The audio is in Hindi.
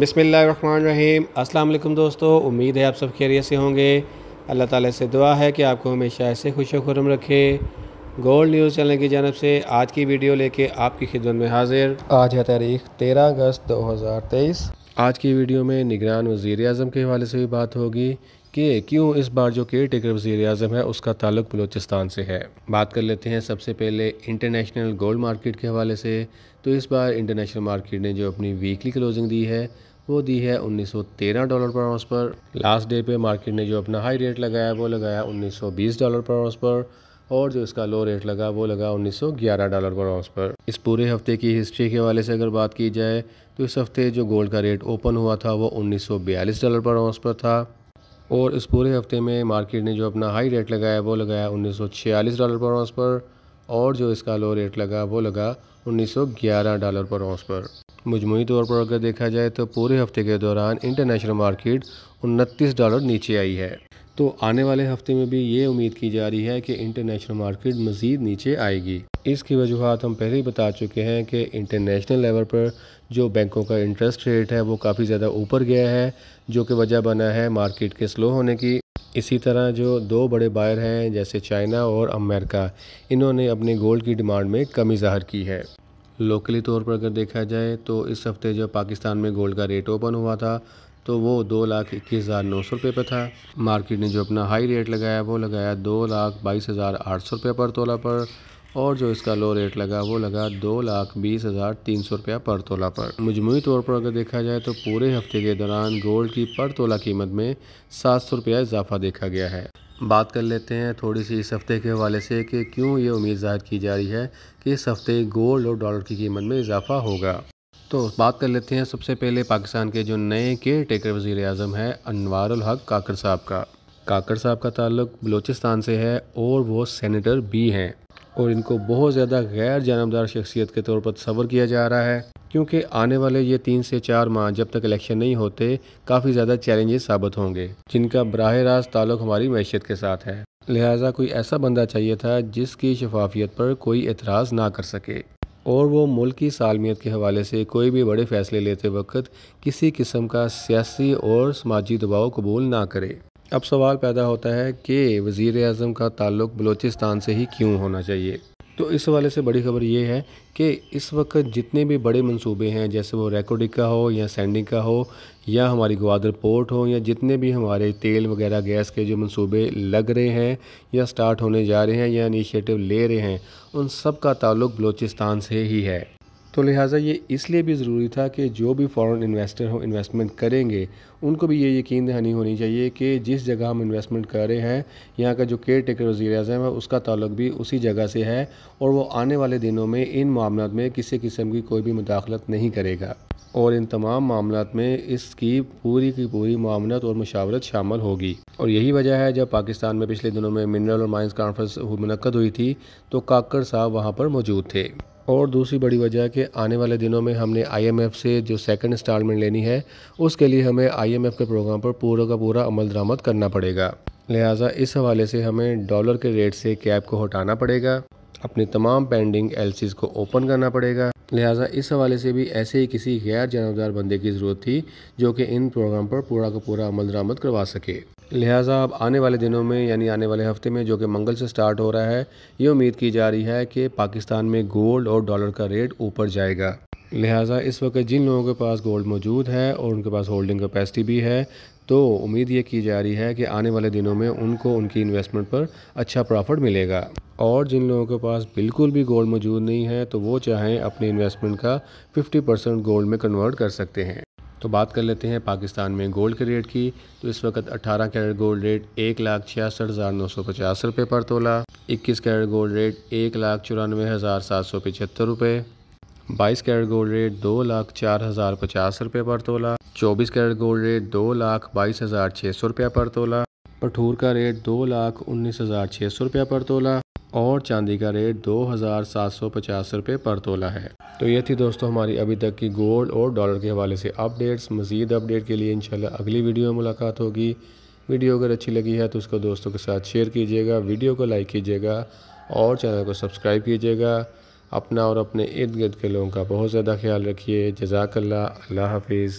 बिसमीम अल्लाम दोस्तों उम्मीद है आप सब खैरियत से होंगे अल्लाह ताला से दुआ है कि आपको हमेशा ऐसे खुश खुरम रखे गोल्ड न्यूज़ चैनल की जानब से आज की वीडियो लेके आपकी खिदमत में हाजिर आज है तारीख 13 अगस्त 2023 आज की वीडियो में निगरान वज़ी अजम के हवाले से भी बात होगी कि क्यों इस बार जो केयर टेकर वज़ी अजम है उसका ताल्लुक बलोचिस्तान से है बात कर लेते हैं सबसे पहले इंटरनेशनल गोल्ड मार्केट के हवाले से तो इस बार इंटरनेशनल मार्केट ने जो अपनी वीकली क्लोजिंग दी है वो दी है 1913 डॉलर पर आउंस पर लास्ट डे पे मार्केट ने जो अपना हाई रेट लगाया वो लगाया 1920 डॉलर पर आउंस पर और जो इसका लो रेट लगा वो लगा 1911 डॉलर पर आउंस पर इस पूरे हफ्ते की हिस्ट्री के हवाले से अगर बात की जाए तो इस हफ्ते जो गोल्ड का रेट ओपन हुआ था वो उन्नीस डॉलर पर आउंस पर था और इस पूरे हफ्ते में मार्केट ने जो अपना हाई रेट लगाया वो लगाया उन्नीस डॉलर पर आउंस पर और जो इसका लो रेट लगा वो लगा 1911 डॉलर पर आउंस पर मजमू तौर पर अगर देखा जाए तो पूरे हफ्ते के दौरान इंटरनेशनल मार्केट उनतीस डॉलर नीचे आई है तो आने वाले हफ्ते में भी ये उम्मीद की जा रही है कि इंटरनेशनल मार्केट मज़ीद नीचे आएगी इसकी वजूहत हम पहले ही बता चुके हैं कि इंटरनेशनल लेवल पर जो बैंकों का इंटरेस्ट रेट है वो काफ़ी ज़्यादा ऊपर गया है जो कि वजह बना है मार्केट के स्लो होने की इसी तरह जो दो बड़े बायर हैं जैसे चाइना और अमेरिका इन्होंने अपने गोल्ड की डिमांड में कमी जाहिर की है लोकली तौर पर अगर देखा जाए तो इस हफ्ते जब पाकिस्तान में गोल्ड का रेट ओपन हुआ था तो वो दो लाख इक्कीस हज़ार नौ सौ रुपये पर था मार्केट ने जो अपना हाई रेट लगाया वो लगाया दो लाख बाईस हज़ार आठ सौ रुपये पर तोला पर और जो इसका लो रेट लगा वो लगा दो लाख बीस हज़ार तीन सौ रुपया पर तोला पर मजमू तौर पर अगर देखा जाए तो पूरे हफ्ते के दौरान गोल्ड की पर तोला कीमत में सात सौ रुपया इजाफा देखा गया है बात कर लेते हैं थोड़ी सी इस हफ़्ते के हवाले से कि क्यों ये उम्मीद जाहिर की जा रही है कि इस हफ़्ते गोल्ड और डॉलर की कीमत में इजाफा होगा तो बात कर लेते हैं सबसे पहले पाकिस्तान के जो नए केयर टेकर वज़ी अजम है अनवारुल हक काकर साहब का काकर साहब का ताल्लुक बलूचिस्तान से है और वो सेनेटर भी हैं और इनको बहुत ज़्यादा गैर जानबदार शख्सियत के तौर पर सबर किया जा रहा है क्योंकि आने वाले ये तीन से चार माह जब तक इलेक्शन नहीं होते काफ़ी ज़्यादा चैलेंजेस साबित होंगे जिनका बरह रास्त ताल्लुक हमारी मैशियत के साथ है लिहाजा कोई ऐसा बंदा चाहिए था जिसकी शफाफियत पर कोई एतराज़ ना कर सके और वो मुल्क की सालमियत के हवाले से कोई भी बड़े फैसले लेते वक्त किसी किस्म का सियासी और समाजी दबाव कबूल ना करे अब सवाल पैदा होता है कि वज़ी अजम का ताल्लुक बलोचिस्तान से ही क्यों होना चाहिए तो इस वाले से बड़ी खबर ये है कि इस वक्त जितने भी बड़े मंसूबे हैं जैसे वो रेकोडिक का हो या सैंडिंग का हो या हमारी ग्वादर पोर्ट हो या जितने भी हमारे तेल वगैरह गैस के जो मंसूबे लग रहे हैं या स्टार्ट होने जा रहे हैं या इनिशिएटिव ले रहे हैं उन सब का ताल्लुक बलूचिस्तान से ही है तो लिहाजा ये इसलिए भी ज़रूरी था कि जो भी फॉरेन इन्वेस्टर हो इन्वेस्टमेंट करेंगे उनको भी ये यकीन दहानी होनी चाहिए कि जिस जगह हम इन्वेस्टमेंट कर रहे हैं यहाँ का जो केयर टेकर वजी अजम है उसका ताल्लुक भी उसी जगह से है और वो आने वाले दिनों में इन मामलों में किसी किस्म की कोई भी मुदाखलत नहीं करेगा और इन तमाम मामलों में इसकी पूरी की पूरी मामलत और मशावरत शामिल होगी और यही वजह है जब पाकिस्तान में पिछले दिनों में मिनरल और माइंस कॉन्फ्रेंस मनकद हुई थी तो काकर साहब वहाँ पर मौजूद थे और दूसरी बड़ी वजह कि आने वाले दिनों में हमने आईएमएफ से जो सेकंड इंस्टॉलमेंट लेनी है उसके लिए हमें आईएमएफ के प्रोग्राम पर पूरा का पूरा अमल दरामद करना पड़ेगा लिहाजा इस हवाले से हमें डॉलर के रेट से कैब को हटाना पड़ेगा अपनी तमाम पेंडिंग एल को ओपन करना पड़ेगा लिहाजा इस हवाले से भी ऐसे ही किसी गैर जानबदार बंदे की ज़रूरत थी जो कि इन प्रोग्राम पर पूरा का पूरा अमल दरामद करवा सके लिहाजा अब आने वाले दिनों में यानी आने वाले हफ्ते में जो कि मंगल से स्टार्ट हो रहा है ये उम्मीद की जा रही है कि पाकिस्तान में गोल्ड और डॉलर का रेट ऊपर जाएगा लिहाजा इस वक्त जिन लोगों के पास गोल्ड मौजूद है और उनके पास होल्डिंग कैपेसिटी भी है तो उम्मीद ये की जा रही है कि आने वाले दिनों में उनको उनकी इन्वेस्टमेंट पर अच्छा प्रॉफिट मिलेगा और जिन लोगों के पास बिल्कुल भी गोल्ड मौजूद नहीं है तो वो चाहें अपने इन्वेस्टमेंट का 50 परसेंट गोल्ड में कन्वर्ट कर सकते हैं तो बात कर लेते हैं पाकिस्तान में गोल्ड के रेट की तो इस वक्त 18 कैरेट गोल्ड रेट एक लाख छियासठ हज़ार नौ सौ पचास रुपये पर तोला 21 कैरेट गोल्ड रेट एक लाख चौरानवे हज़ार सात सौ पचहत्तर रुपये बाईस कैरेट गोल्ड रेट दो लाख चार हज़ार पचास रुपये पर तोला चौबीस कैरेट गोल्ड रेट दो लाख बाईस हज़ार छः सौ रुपये पर तोला पठूर का रेट दो लाख उन्नीस हज़ार छः सौ रुपये पर तोला और चांदी का रेट दो हज़ार सात सौ पचास रुपये पर तोला है तो ये थी दोस्तों हमारी अभी तक की गोल्ड और डॉलर के हवाले से अपडेट्स मज़ीद अपडेट के लिए इंशाल्लाह अगली वीडियो में मुलाकात होगी वीडियो अगर अच्छी लगी है तो उसको दोस्तों के साथ शेयर कीजिएगा वीडियो को लाइक कीजिएगा और चैनल को सब्सक्राइब कीजिएगा अपना और अपने इर्द गिर्द के लोगों का बहुत ज़्यादा ख्याल रखिए जजाकल्ला अल्लाह हाफिज़